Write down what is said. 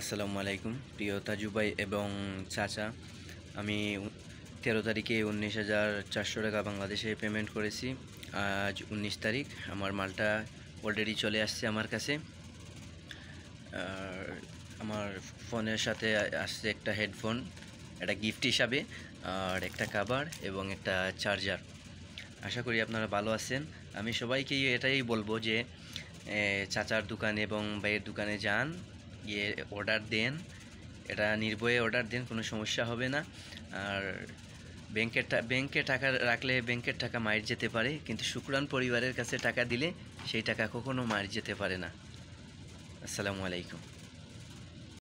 আসসালামু আলাইকুম প্রিয় তাজুবাই এবং চাচা আমি তেরো তারিখে উনিশ হাজার চারশো টাকা বাংলাদেশে পেমেন্ট করেছি আজ উনিশ তারিখ আমার মালটা অলরেডি চলে আসছে আমার কাছে আমার ফোনের সাথে আসছে একটা হেডফোন একটা গিফট হিসাবে আর একটা কাবার এবং একটা চার্জার আশা করি আপনারা ভালো আছেন আমি সবাইকেই এটাই বলবো যে চাচার দোকান এবং বাইয়ের দোকানে যান গিয়ে অর্ডার দেন এটা নির্ভয়ে অর্ডার দেন কোনো সমস্যা হবে না আর ব্যাংকের ব্যাংকে টাকা রাখলে ব্যাংকের টাকা মায়ের যেতে পারে কিন্তু শুক্রান পরিবারের কাছে টাকা দিলে সেই টাকা কখনো মায়ের যেতে পারে না আসসালামু আলাইকুম